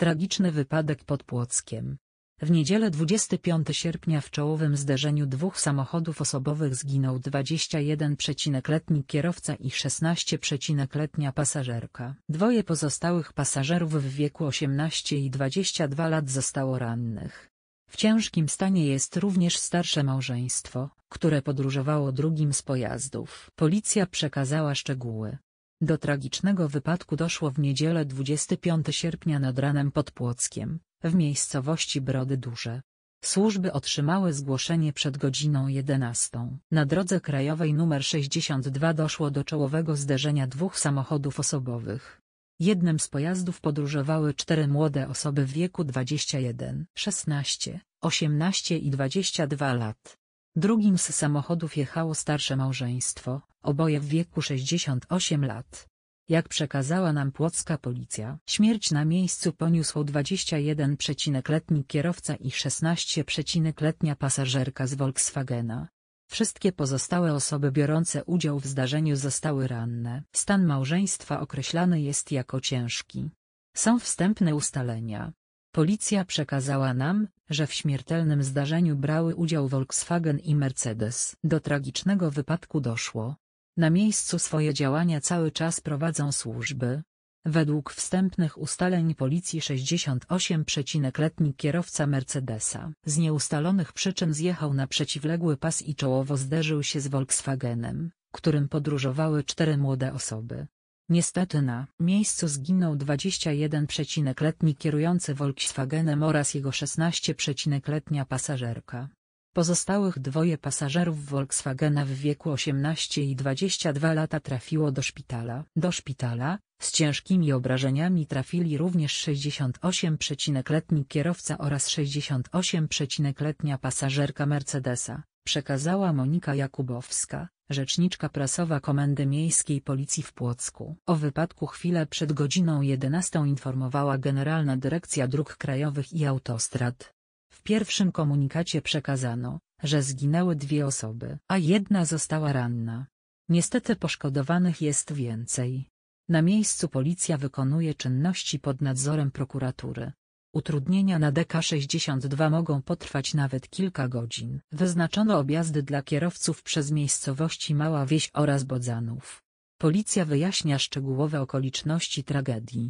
Tragiczny wypadek pod Płockiem. W niedzielę 25 sierpnia w czołowym zderzeniu dwóch samochodów osobowych zginął 21-letni kierowca i 16-letnia pasażerka. Dwoje pozostałych pasażerów w wieku 18 i 22 lat zostało rannych. W ciężkim stanie jest również starsze małżeństwo, które podróżowało drugim z pojazdów. Policja przekazała szczegóły. Do tragicznego wypadku doszło w niedzielę 25 sierpnia nad ranem pod Płockiem, w miejscowości Brody Duże. Służby otrzymały zgłoszenie przed godziną 11. Na drodze krajowej nr 62 doszło do czołowego zderzenia dwóch samochodów osobowych. Jednym z pojazdów podróżowały cztery młode osoby w wieku 21, 16, 18 i 22 lat. Drugim z samochodów jechało starsze małżeństwo, oboje w wieku 68 lat. Jak przekazała nam płocka policja, śmierć na miejscu poniósł 21,letni kierowca i 16,letnia pasażerka z Volkswagena. Wszystkie pozostałe osoby biorące udział w zdarzeniu zostały ranne. Stan małżeństwa określany jest jako ciężki. Są wstępne ustalenia, Policja przekazała nam, że w śmiertelnym zdarzeniu brały udział Volkswagen i Mercedes. Do tragicznego wypadku doszło. Na miejscu swoje działania cały czas prowadzą służby. Według wstępnych ustaleń policji 68-letni kierowca Mercedesa z nieustalonych przyczyn zjechał na przeciwległy pas i czołowo zderzył się z Volkswagenem, którym podróżowały cztery młode osoby. Niestety na miejscu zginął 21 letni kierujący Volkswagenem oraz jego 16 letnia pasażerka. Pozostałych dwoje pasażerów Volkswagena w wieku 18 i 22 lata trafiło do szpitala. Do szpitala, z ciężkimi obrażeniami trafili również 68 letni kierowca oraz 68 letnia pasażerka Mercedesa, przekazała Monika Jakubowska, rzeczniczka prasowa Komendy Miejskiej Policji w Płocku. O wypadku chwilę przed godziną 11 informowała Generalna Dyrekcja Dróg Krajowych i Autostrad. W pierwszym komunikacie przekazano, że zginęły dwie osoby, a jedna została ranna. Niestety poszkodowanych jest więcej. Na miejscu policja wykonuje czynności pod nadzorem prokuratury. Utrudnienia na DK62 mogą potrwać nawet kilka godzin. Wyznaczono objazdy dla kierowców przez miejscowości Mała Wieś oraz Bodzanów. Policja wyjaśnia szczegółowe okoliczności tragedii.